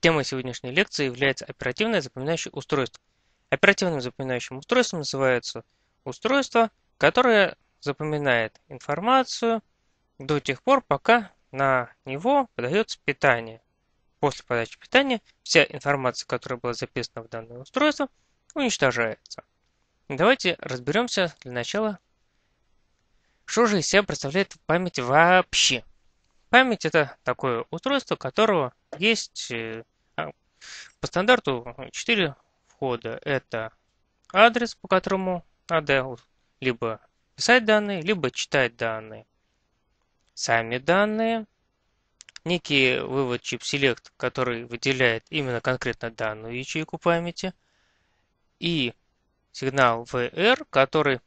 Темой сегодняшней лекции является оперативное запоминающее устройство. Оперативным запоминающим устройством называются устройство, которое запоминает информацию до тех пор, пока на него подается питание. После подачи питания вся информация, которая была записана в данное устройство, уничтожается. Давайте разберемся для начала, что же из себя представляет память вообще. Память это такое устройство, у которого есть э, по стандарту 4 входа – это адрес, по которому надо либо писать данные, либо читать данные. Сами данные, некий вывод чип select, который выделяет именно конкретно данную ячейку памяти, и сигнал VR, который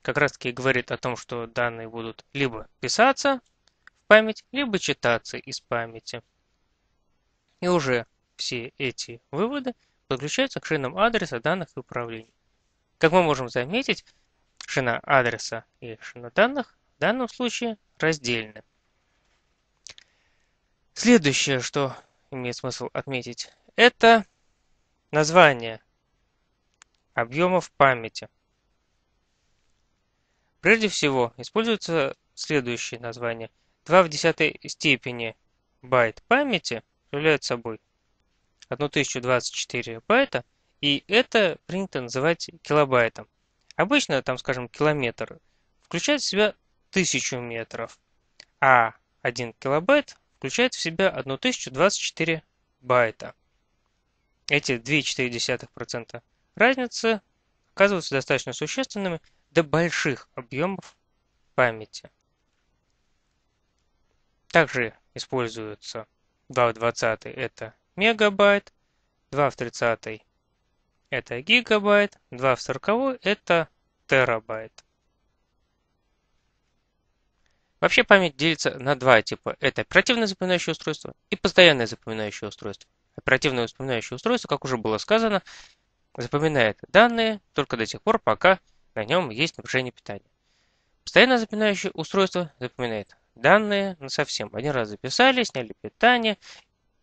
как раз таки говорит о том, что данные будут либо писаться в память, либо читаться из памяти. И уже все эти выводы подключаются к шинам адреса данных и управления. Как мы можем заметить, шина адреса и шина данных в данном случае раздельны. Следующее, что имеет смысл отметить, это название объемов памяти. Прежде всего, используется следующее название: 2 в десятой степени байт памяти являет собой 1024 байта, и это принято называть килобайтом. Обычно, там, скажем, километр включает в себя 1000 метров, а 1 килобайт включает в себя 1024 байта. Эти 2,4% разницы оказываются достаточно существенными до больших объемов памяти. Также используются 2 в это мегабайт, 2 в 30 это гигабайт, 2 в 40 это терабайт. Вообще память делится на два типа. Это оперативное запоминающее устройство и постоянное запоминающее устройство. Оперативное запоминающее устройство, как уже было сказано, запоминает данные только до тех пор, пока на нем есть напряжение питания. Постоянное запоминающее устройство запоминает данные на совсем. Один раз записали, сняли питание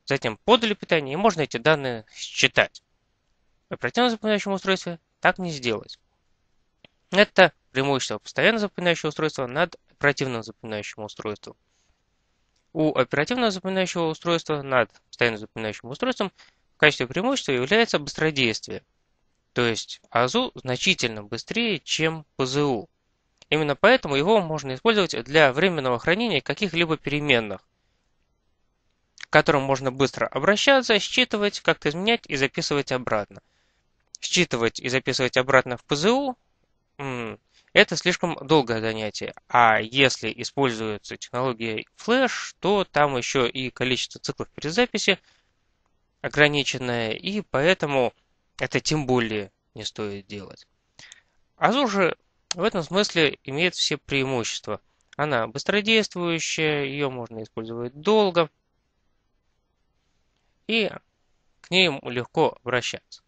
Затем подали питание, и можно эти данные считать. При противном запоминающем устройстве так не сделать. Это преимущество постоянно запоминающего устройства над оперативным запоминающим устройством. У оперативного запоминающего устройства над постоянно запоминающим устройством в качестве преимущества является быстродействие. То есть АЗУ значительно быстрее, чем ПЗУ. Именно поэтому его можно использовать для временного хранения каких-либо переменных к которому можно быстро обращаться, считывать, как-то изменять и записывать обратно. Считывать и записывать обратно в ПЗУ – это слишком долгое занятие. А если используется технология Flash, то там еще и количество циклов перезаписи ограниченное, и поэтому это тем более не стоит делать. Азур же в этом смысле имеет все преимущества. Она быстродействующая, ее можно использовать долго – и к ним легко обращаться.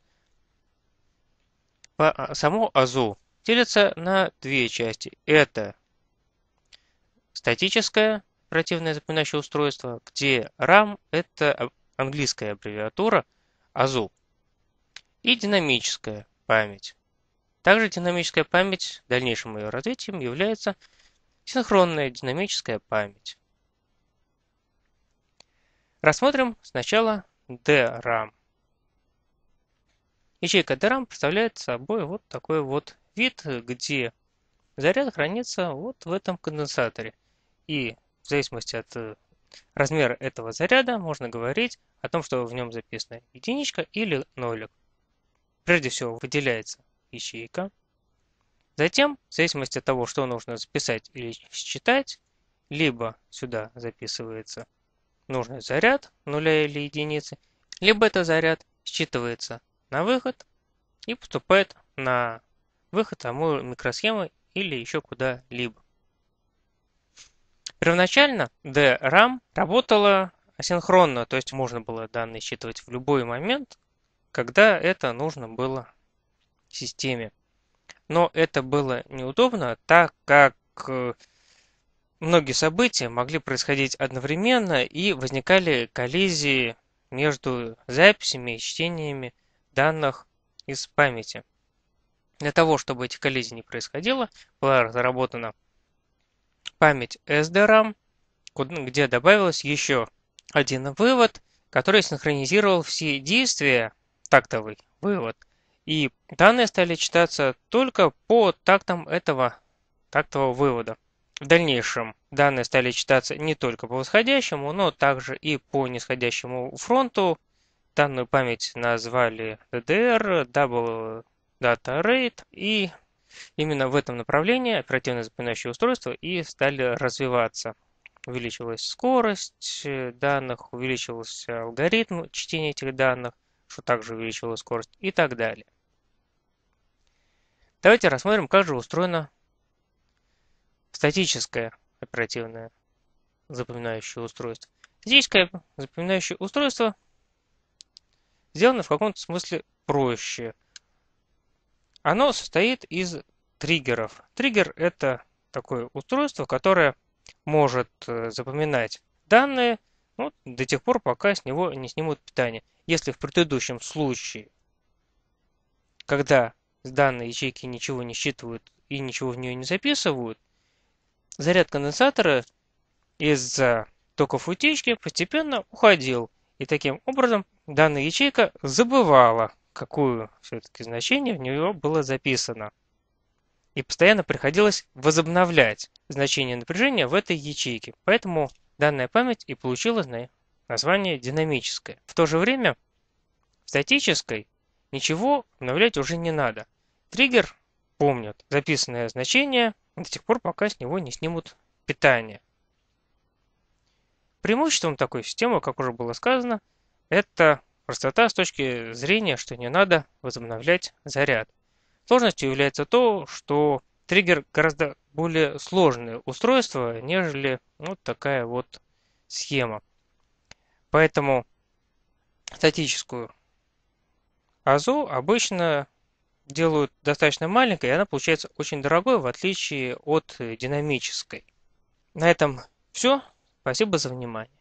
По, а, само АЗУ делится на две части. Это статическое оперативное запоминающее устройство, где RAM – это английская аббревиатура АЗУ, и динамическая память. Также динамическая память, дальнейшим ее развитием является синхронная динамическая память. Рассмотрим сначала DRAM. Ячейка DRAM представляет собой вот такой вот вид, где заряд хранится вот в этом конденсаторе. И в зависимости от э, размера этого заряда можно говорить о том, что в нем записана единичка или нолик. Прежде всего выделяется ячейка. Затем, в зависимости от того, что нужно записать или считать, либо сюда записывается нужный заряд нуля или единицы, либо этот заряд считывается на выход и поступает на выход самой микросхемы или еще куда-либо. Первоначально DRAM работала асинхронно, то есть можно было данные считывать в любой момент, когда это нужно было системе. Но это было неудобно, так как э, многие события могли происходить одновременно и возникали коллизии между записями и чтениями данных из памяти. Для того, чтобы эти коллизии не происходило, была разработана память SDRAM, где добавилось еще один вывод, который синхронизировал все действия, тактовый вывод, и данные стали читаться только по тактам этого тактового вывода. В дальнейшем данные стали читаться не только по восходящему, но также и по нисходящему фронту. Данную память назвали DDR, Double Data Rate, и именно в этом направлении оперативно запоминающие устройства и стали развиваться. Увеличилась скорость э, данных, увеличился алгоритм чтения этих данных, что также увеличило скорость и так далее. Давайте рассмотрим, как же устроена Статическое оперативное запоминающее устройство. Статическое запоминающее устройство сделано в каком-то смысле проще. Оно состоит из триггеров. Триггер – это такое устройство, которое может э, запоминать данные ну, до тех пор, пока с него не снимут питание. Если в предыдущем случае, когда с данной ячейки ничего не считывают и ничего в нее не записывают, заряд конденсатора из-за токов утечки постепенно уходил, и таким образом данная ячейка забывала, какое все-таки значение в нее было записано. И постоянно приходилось возобновлять значение напряжения в этой ячейке. Поэтому данная память и получила название динамическое. В то же время в статической ничего обновлять уже не надо. Триггер помнит записанное значение – до тех пор, пока с него не снимут питание. Преимуществом такой системы, как уже было сказано, это простота с точки зрения, что не надо возобновлять заряд. Сложностью является то, что триггер гораздо более сложное устройство, нежели вот такая вот схема. Поэтому статическую АЗУ обычно делают достаточно маленькой, и она получается очень дорогой, в отличие от э, динамической. На этом все. Спасибо за внимание.